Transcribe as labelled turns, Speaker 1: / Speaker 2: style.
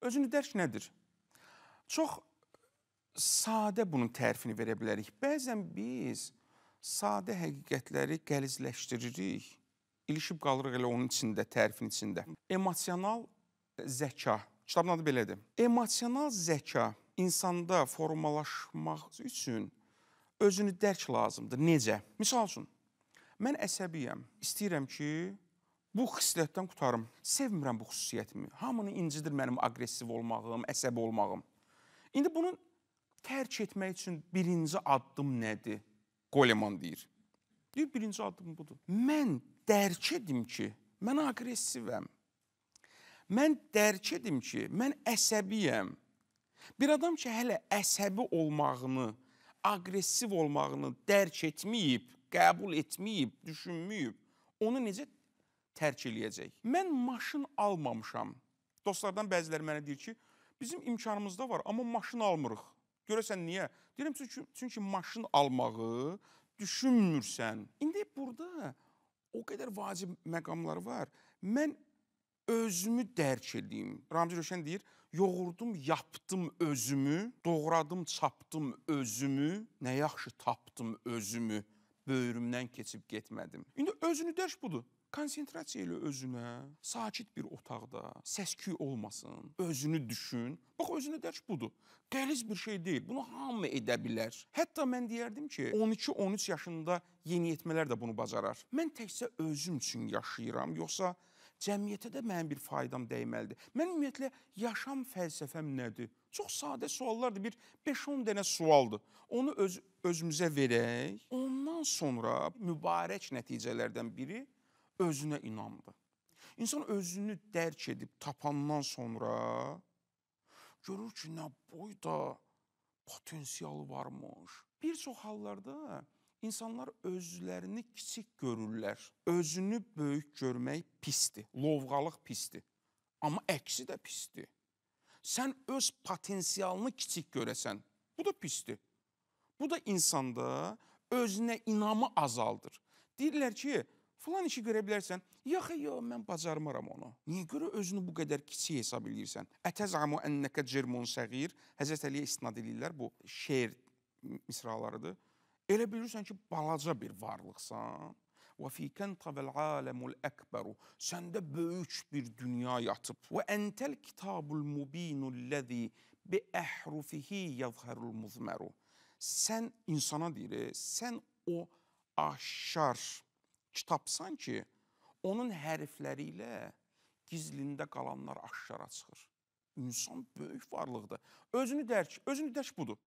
Speaker 1: Özünü dərk nədir? Çox sadə bunun tərifini verə bilərik. Bəzən biz sadə həqiqətləri qəlizləşdiririk. İlişib qalırıq elə onun içində, tərifin içində. Emosional zəka. Kitabın adı belədir. Emosional zəka insanda formalaşmaq üçün özünü dərk lazımdır. Necə? Misal üçün, mən əsəbiyəm. İstəyirəm ki, bu xislətdən qutarım. Sevmirəm bu xüsusiyyətimi. Hamını incidir mənim aqressiv olmağım, əsəbi olmağım. İndi bunu tərk etmək üçün birinci addım nədir? Qoleman deyir. Deyir, birinci addım budur. Mən dərk edim ki, mən aqressivəm. Mən dərk edim ki, mən əsəbiyəm. Bir adam ki, hələ əsəbi olmağını, aqressiv olmağını dərk etməyib, qəbul etməyib, düşünməyib, onu necə tərk eləyəcək. Mən maşın almamışam. Dostlardan bəziləri mənə deyir ki, bizim imkanımızda var, amma maşın almırıq. Görəsən niyə? Deyirəm çünki çünki maşın almağı düşünmürsən. İndi burada o qədər vacib məqamlar var. Mən özümü dərk edeyim. Ramzi Röşən deyir, yoğurdum, yaptım özümü, doğradım, çapdım özümü, nə yaxşı tapdım özümü, böyrümdən keçib getmədim. İndi özünü dərk budur. Konsentrasiya ilə özünə, sakit bir otaqda, səs-küy olmasın, özünü düşün. Bax özünə dərk budur. Qəliz bir şey deyil. Bunu hamı edə bilər. Hətta mən deyərdim ki, 12-13 yaşında yeniyetmələr də bunu bacarar. Mən təkcə özüm üçün yaşayıram, yoxsa cəmiyyətə də mənim bir faydam dəyməlidir. Mən ümumiyyətlə yaşam fəlsəfəm nədir? Çox sadə suallardır. Bir 5-10 dənə sualdır. Onu öz özümüzə verək. Ondan sonra mübarək nəticələrdən biri özünə inamdır. İnsan özünü dərk edib tapandan sonra görür ki, nə boyda potensialı varmış. Bir çox hallarda insanlar özlərini kiçik görürlər. Özünü böyük görmək pisdir, lovğalıq pisdir. Amma əksi də pisdir. Sən öz potensialını kiçik görəsən, bu da pisdir. Bu da insanda özünə inamı azaldır. Deyirlər ki, Filan işi görə bilərsən. Yaxı, yox, mən bacarmaram onu. Niyə görə özünü bu qədər kiçik hesab eləyirsən? Ətəzamu ənnəkə cirmun səğir. Həzrət Əliyə istinad eləyirlər bu şeir misralarıdır. Elə bilirsən ki, balaca bir varlıqsan. Və fikən tavel aləmul əkbəru. Səndə böyük bir dünya yatıb. Və əntəl kitabul mubinul ləzi bi əhrufihi yazharul muzməru. Sən insana deyir, sən o aşar kitabsan ki, onun hərfləri ilə gizlində qalanlar aşkara çıxır. İnsan böyük varlıqdır. Özünü dərk, özünü dərk budur.